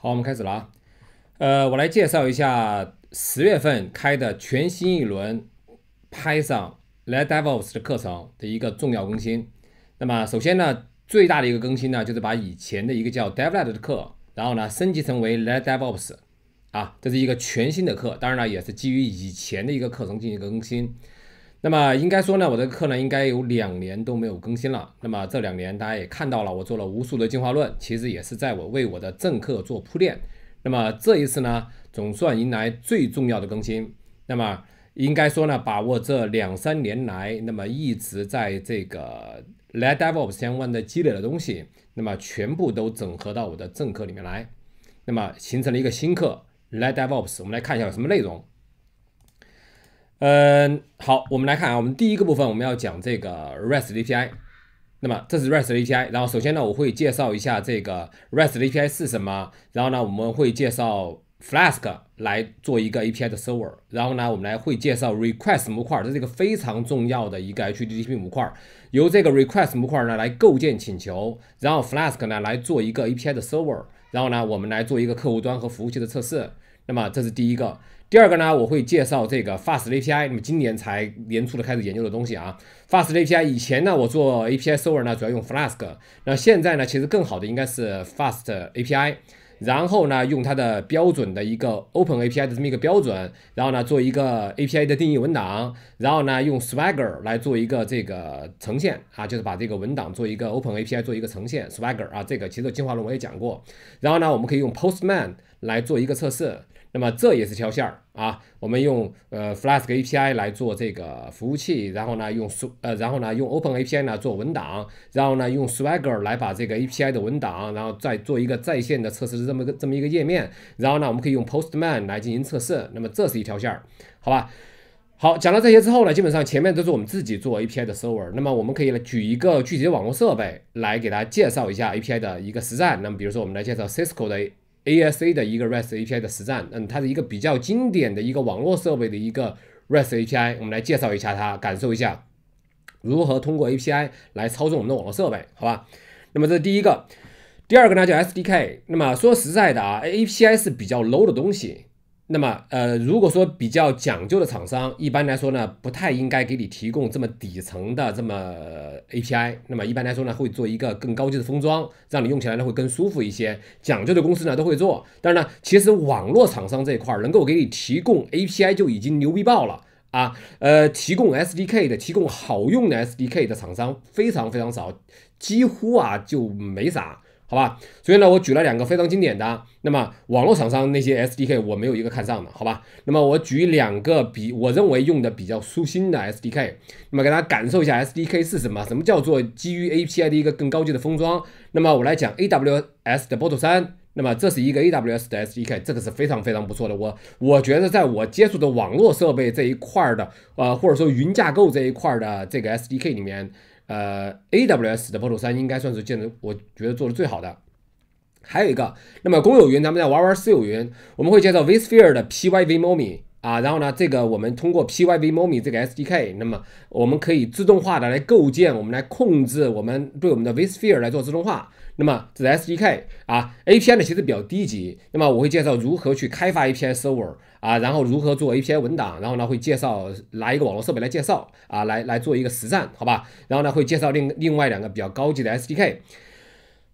好，我们开始了啊，呃，我来介绍一下十月份开的全新一轮 Python Lead DevOps 的课程的一个重要更新。那么，首先呢，最大的一个更新呢，就是把以前的一个叫 d e v l e t 的课，然后呢，升级成为 Lead DevOps，啊，这是一个全新的课，当然了，也是基于以前的一个课程进行更新。那么应该说呢，我的课呢应该有两年都没有更新了。那么这两年大家也看到了，我做了无数的进化论，其实也是在我为我的正课做铺垫。那么这一次呢，总算迎来最重要的更新。那么应该说呢，把我这两三年来那么一直在这个 l e t d DevOps 相关的积累的东西，那么全部都整合到我的正课里面来，那么形成了一个新课 l e t DevOps。我们来看一下有什么内容。嗯，好，我们来看啊，我们第一个部分我们要讲这个 REST API。那么这是 REST API。然后首先呢，我会介绍一下这个 REST API 是什么。然后呢，我们会介绍 Flask 来做一个 API 的 server。然后呢，我们来会介绍 request 模块，这是一个非常重要的一个 HTTP 模块。由这个 request 模块呢来构建请求，然后 Flask 呢来做一个 API 的 server。然后呢，我们来做一个客户端和服务器的测试。那么这是第一个。第二个呢，我会介绍这个 Fast API。那么今年才年初的开始研究的东西啊，Fast API。以前呢，我做 API Server 呢，主要用 Flask。那现在呢，其实更好的应该是 Fast API。然后呢，用它的标准的一个 Open API 的这么一个标准，然后呢，做一个 API 的定义文档，然后呢，用 Swagger 来做一个这个呈现啊，就是把这个文档做一个 Open API 做一个呈现，Swagger 啊，这个其实进华论我也讲过。然后呢，我们可以用 Postman 来做一个测试。那么这也是条线儿啊，我们用呃 Flask API 来做这个服务器，然后呢用苏呃，然后呢用 Open API 呢做文档，然后呢用 Swagger 来把这个 API 的文档，然后再做一个在线的测试这么个这么一个页面，然后呢我们可以用 Postman 来进行测试。那么这是一条线儿，好吧？好，讲到这些之后呢，基本上前面都是我们自己做 API 的 Server。那么我们可以来举一个具体的网络设备来给大家介绍一下 API 的一个实战。那么比如说我们来介绍 Cisco 的。a s a 的一个 REST API 的实战，嗯，它是一个比较经典的一个网络设备的一个 REST API，我们来介绍一下它，感受一下如何通过 API 来操纵我们的网络设备，好吧？那么这是第一个，第二个呢叫 SDK。那么说实在的啊，API 是比较 low 的东西。那么，呃，如果说比较讲究的厂商，一般来说呢，不太应该给你提供这么底层的这么 A P I。那么，一般来说呢，会做一个更高级的封装，让你用起来呢会更舒服一些。讲究的公司呢都会做，但是呢，其实网络厂商这一块能够给你提供 A P I 就已经牛逼爆了啊！呃，提供 S D K 的、提供好用的 S D K 的厂商非常非常少，几乎啊就没啥。好吧，所以呢，我举了两个非常经典的。那么网络厂商那些 SDK 我没有一个看上的，好吧。那么我举两个比我认为用的比较舒心的 SDK，那么给大家感受一下 SDK 是什么，什么叫做基于 API 的一个更高级的封装。那么我来讲 AWS 的 Boto 三，那么这是一个 AWS 的 SDK，这个是非常非常不错的。我我觉得在我接触的网络设备这一块的，呃或者说云架构这一块的这个 SDK 里面。呃，AWS 的 Pod 3应该算是建的，我觉得做的最好的。还有一个，那么公有云，咱们再玩玩私有云，我们会介绍 VSphere 的 P Y Vomi。啊，然后呢，这个我们通过 PyVMomi 这个 SDK，那么我们可以自动化的来构建，我们来控制我们对我们的 vSphere 来做自动化。那么这是 SDK 啊，API 呢其实比较低级。那么我会介绍如何去开发 API Server 啊，然后如何做 API 文档，然后呢会介绍拿一个网络设备来介绍啊，来来做一个实战，好吧？然后呢会介绍另另外两个比较高级的 SDK。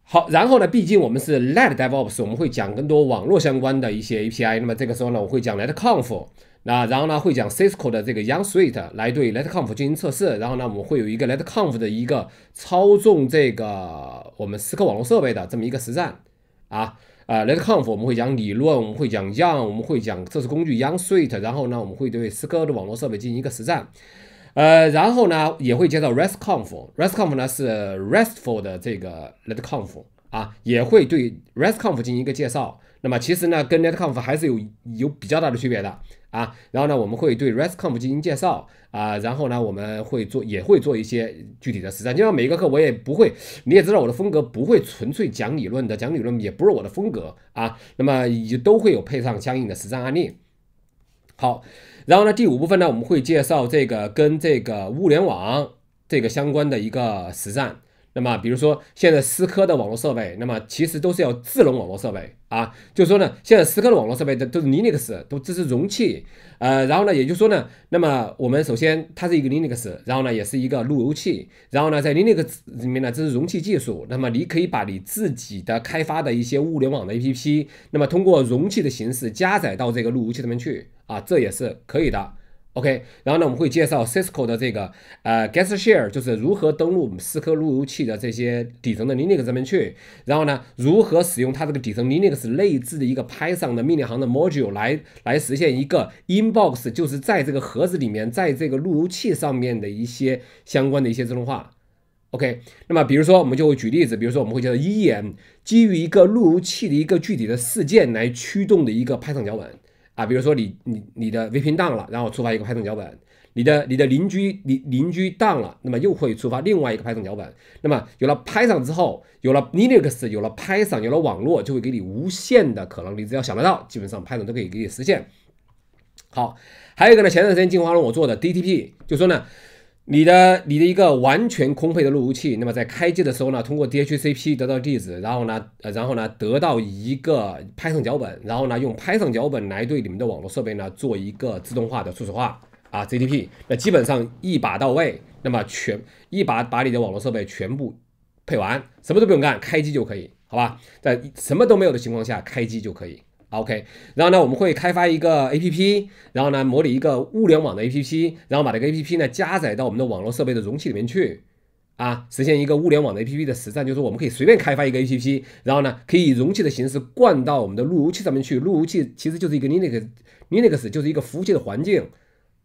好，然后呢，毕竟我们是 Let DevOps，我们会讲更多网络相关的一些 API。那么这个时候呢，我会讲 l e t c o m e 那然后呢，会讲 Cisco 的这个 Young Street 来对 l e t c o m e 进行测试。然后呢，我们会有一个 l e t c o m e 的一个操纵这个我们思科网络设备的这么一个实战。啊啊，l e t c o m e 我们会讲理论，我们会讲 Young，我们会讲测试工具 Young Street。然后呢，我们会对思科的网络设备进行一个实战。呃，然后呢，也会介绍 RESTCONF。RESTCONF 呢是 RESTful 的这个 Netconf 啊，也会对 RESTCONF 进行一个介绍。那么其实呢，跟 Netconf 还是有有比较大的区别的啊。然后呢，我们会对 RESTCONF 进行介绍啊。然后呢，我们会做也会做一些具体的实战。因为每一个课我也不会，你也知道我的风格不会纯粹讲理论的，讲理论也不是我的风格啊。那么也都会有配上相应的实战案例。好，然后呢，第五部分呢，我们会介绍这个跟这个物联网这个相关的一个实战。那么，比如说现在思科的网络设备，那么其实都是要智能网络设备啊。就是说呢，现在思科的网络设备的都是 Linux，都支持容器。呃，然后呢，也就是说呢，那么我们首先它是一个 Linux，然后呢，也是一个路由器，然后呢，在 Linux 里面呢支持容器技术。那么你可以把你自己的开发的一些物联网的 APP，那么通过容器的形式加载到这个路由器里面去啊，这也是可以的。OK，然后呢，我们会介绍 Cisco 的这个呃，Guest Share，就是如何登录思科路由器的这些底层的 Linux 上面去，然后呢，如何使用它这个底层 Linux 内置的一个 Python 的命令行的 module 来来实现一个 Inbox，就是在这个盒子里面，在这个路由器上面的一些相关的一些自动化。OK，那么比如说，我们就会举例子，比如说我们会叫做 EEM，基于一个路由器的一个具体的事件来驱动的一个 Python 脚本。啊，比如说你你你的 VPN down 了，然后触发一个拍 n 脚本，你的你的邻居邻邻居 down 了，那么又会触发另外一个拍 n 脚本。那么有了拍 n 之后，有了 Linux，有了拍 n 有了网络，就会给你无限的可能。你只要想得到，基本上拍 n 都可以给你实现。好，还有一个呢，前段时间进化论我做的 DTP，就说呢。你的你的一个完全空配的路由器，那么在开机的时候呢，通过 DHCP 得到地址，然后呢，呃，然后呢得到一个拍上脚本，然后呢用拍上脚本来对你们的网络设备呢做一个自动化的初始化啊，ZTP，那基本上一把到位，那么全一把把你的网络设备全部配完，什么都不用干，开机就可以，好吧，在什么都没有的情况下开机就可以。OK，然后呢，我们会开发一个 APP，然后呢，模拟一个物联网的 APP，然后把这个 APP 呢加载到我们的网络设备的容器里面去，啊，实现一个物联网的 APP 的实战，就是我们可以随便开发一个 APP，然后呢，可以以容器的形式灌到我们的路由器上面去，路由器其实就是一个 Linux，Linux 就是一个服务器的环境。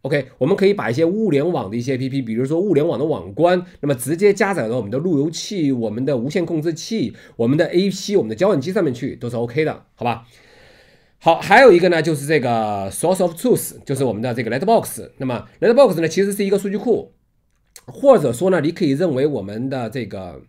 OK，我们可以把一些物联网的一些 APP，比如说物联网的网关，那么直接加载到我们的路由器、我们的无线控制器、我们的 AP、我们的交换机上面去，都是 OK 的，好吧？好，还有一个呢，就是这个 source of truth，就是我们的这个 l e t b o x 那么 l e t b o x 呢，其实是一个数据库，或者说呢，你可以认为我们的这个，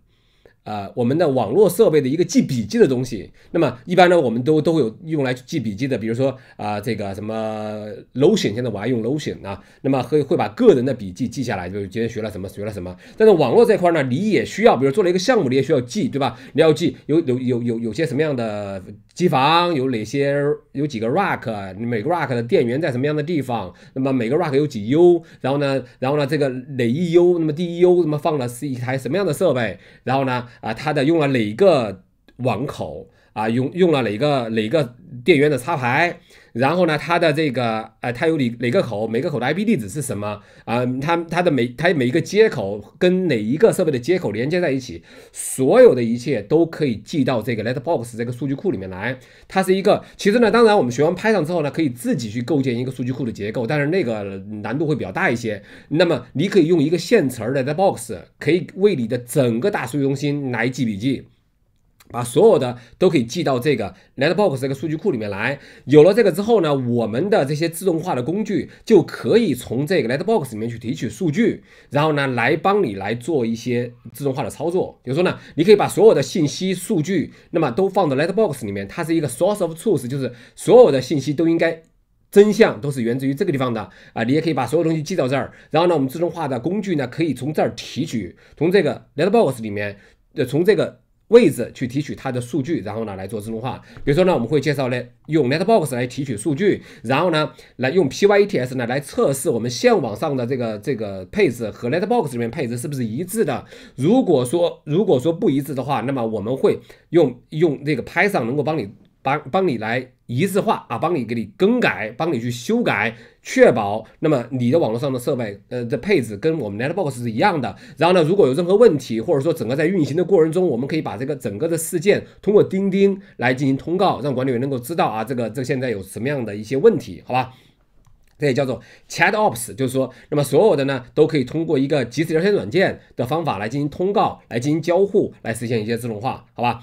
呃，我们的网络设备的一个记笔记的东西。那么一般呢，我们都都有用来记笔记的，比如说啊，这个什么 l o t i o n 现在我还用 l o t i o n 啊。那么会会把个人的笔记记下来，就今天学了什么，学了什么。但是网络这块呢，你也需要，比如做了一个项目，你也需要记，对吧？你要记有有有有有些什么样的。机房有哪些？有几个 rack？每个 rack 的电源在什么样的地方？那么每个 rack 有几 U？然后呢？然后呢？这个哪一 U？那么第一 U 那么放了是一台什么样的设备？然后呢？啊，它的用了哪个网口？啊，用用了哪个哪个电源的插排？然后呢，它的这个，呃，它有哪哪个口，每个口的 IP 地址是什么啊？它它的每它每一个接口跟哪一个设备的接口连接在一起？所有的一切都可以记到这个 Letbox 这个数据库里面来。它是一个，其实呢，当然我们学完拍上之后呢，可以自己去构建一个数据库的结构，但是那个难度会比较大一些。那么你可以用一个现成的 Letbox，可以为你的整个大数据中心来记笔记。把所有的都可以记到这个 Netbox 这个数据库里面来。有了这个之后呢，我们的这些自动化的工具就可以从这个 Netbox 里面去提取数据，然后呢来帮你来做一些自动化的操作。比如说呢，你可以把所有的信息数据，那么都放到 Netbox 里面，它是一个 source of truth，就是所有的信息都应该真相都是源自于这个地方的啊。你也可以把所有东西记到这儿，然后呢，我们自动化的工具呢可以从这儿提取，从这个 Netbox 里面，呃，从这个。位置去提取它的数据，然后呢来做自动化。比如说呢，我们会介绍呢用 Netbox 来提取数据，然后呢来用 p y e t s 呢来测试我们线网上的这个这个配置和 Netbox 里面配置是不是一致的。如果说如果说不一致的话，那么我们会用用那个 Python 能够帮你。帮帮你来一致化啊，帮你给你更改，帮你去修改，确保那么你的网络上的设备呃的配置跟我们 Netbox 是一样的。然后呢，如果有任何问题，或者说整个在运行的过程中，我们可以把这个整个的事件通过钉钉来进行通告，让管理员能够知道啊，这个这现在有什么样的一些问题，好吧？这也叫做 Chat Ops，就是说那么所有的呢都可以通过一个即时聊天软件的方法来进行通告，来进行交互，来实现一些自动化，好吧？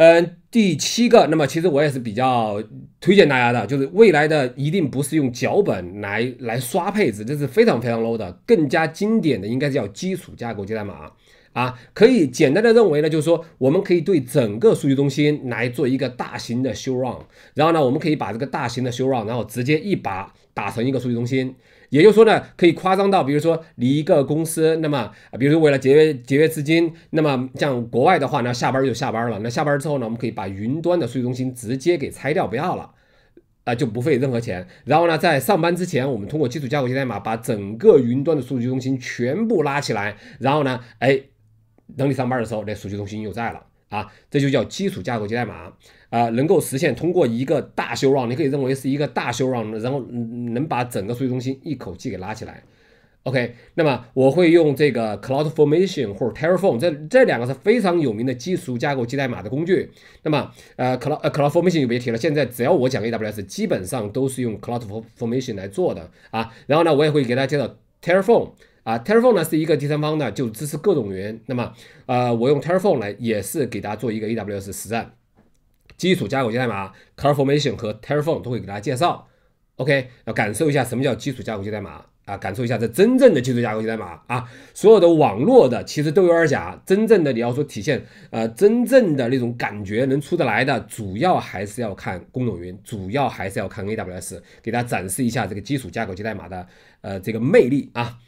嗯，第七个，那么其实我也是比较推荐大家的，就是未来的一定不是用脚本来来刷配置，这是非常非常 low 的，更加经典的应该叫基础架构接代码啊，可以简单的认为呢，就是说我们可以对整个数据中心来做一个大型的修 r u n 然后呢，我们可以把这个大型的修 r u n 然后直接一把打成一个数据中心。也就是说呢，可以夸张到，比如说，你一个公司，那么，比如说，为了节约节约资金，那么像国外的话呢，下班就下班了。那下班之后呢，我们可以把云端的数据中心直接给拆掉，不要了，啊，就不费任何钱。然后呢，在上班之前，我们通过基础架构级代码把整个云端的数据中心全部拉起来。然后呢，哎，等你上班的时候，那数据中心又在了。啊，这就叫基础架构级代码啊，能够实现通过一个大修 r o u n 你可以认为是一个大修 r o u n 然后能把整个数据中心一口气给拉起来。OK，那么我会用这个 Cloud Formation 或 Terraform，这这两个是非常有名的基础架构级代码的工具。那么呃 Cloud Cloud Formation 就别提了，现在只要我讲 AWS，基本上都是用 Cloud Formation 来做的啊。然后呢，我也会给大家介绍 Terraform。啊，Telefon 呢是一个第三方呢，就支持各种云。那么，呃，我用 Telefon 来也是给大家做一个 AWS 实战，基础架构级代码 c a r f o r m a t i o n 和 Telefon 都会给大家介绍。OK，要感受一下什么叫基础架构级代码啊，感受一下这真正的基础架构级代码啊。所有的网络的其实都有点假，真正的你要说体现呃真正的那种感觉能出得来的，主要还是要看公有云，主要还是要看 AWS，给大家展示一下这个基础架构级代码的呃这个魅力啊。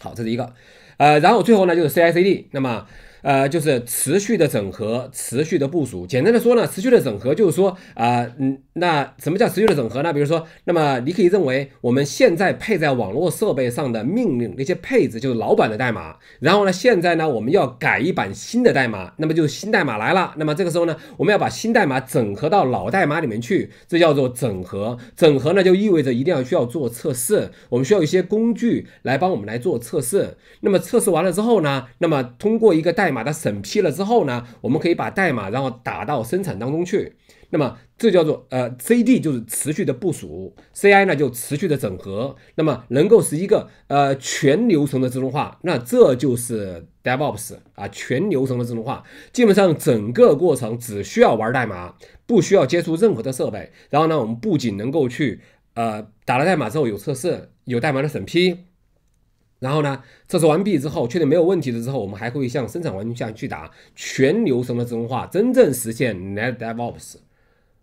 好，这是一个，呃，然后最后呢就是 CI/CD，那么。呃，就是持续的整合，持续的部署。简单的说呢，持续的整合就是说，啊，嗯，那什么叫持续的整合呢？比如说，那么你可以认为我们现在配在网络设备上的命令那些配置就是老版的代码，然后呢，现在呢我们要改一版新的代码，那么就是新代码来了。那么这个时候呢，我们要把新代码整合到老代码里面去，这叫做整合。整合呢就意味着一定要需要做测试，我们需要一些工具来帮我们来做测试。那么测试完了之后呢，那么通过一个代把它审批了之后呢，我们可以把代码然后打到生产当中去。那么这叫做呃 CD，就是持续的部署；CI 呢就持续的整合。那么能够是一个呃全流程的自动化，那这就是 DevOps 啊全流程的自动化。基本上整个过程只需要玩代码，不需要接触任何的设备。然后呢，我们不仅能够去呃打了代码之后有测试，有代码的审批。然后呢？测试完毕之后，确定没有问题了之后，我们还会向生产环境下去打全流程的自动化，真正实现 Net DevOps。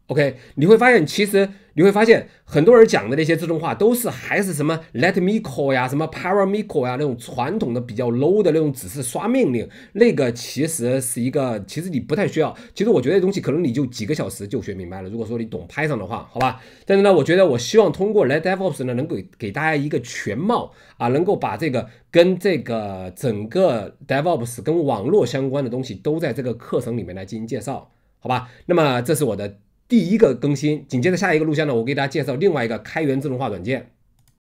OK，你会发现，其实你会发现，很多人讲的那些自动化都是还是什么 Let me call 呀，什么 Power me call 呀，那种传统的比较 low 的那种只是刷命令，那个其实是一个，其实你不太需要。其实我觉得东西可能你就几个小时就学明白了。如果说你懂 Python 的话，好吧。但是呢，我觉得我希望通过 Let DevOps 呢，能够给大家一个全貌啊，能够把这个跟这个整个 DevOps 跟网络相关的东西都在这个课程里面来进行介绍，好吧？那么这是我的。第一个更新，紧接着下一个录像呢，我给大家介绍另外一个开源自动化软件。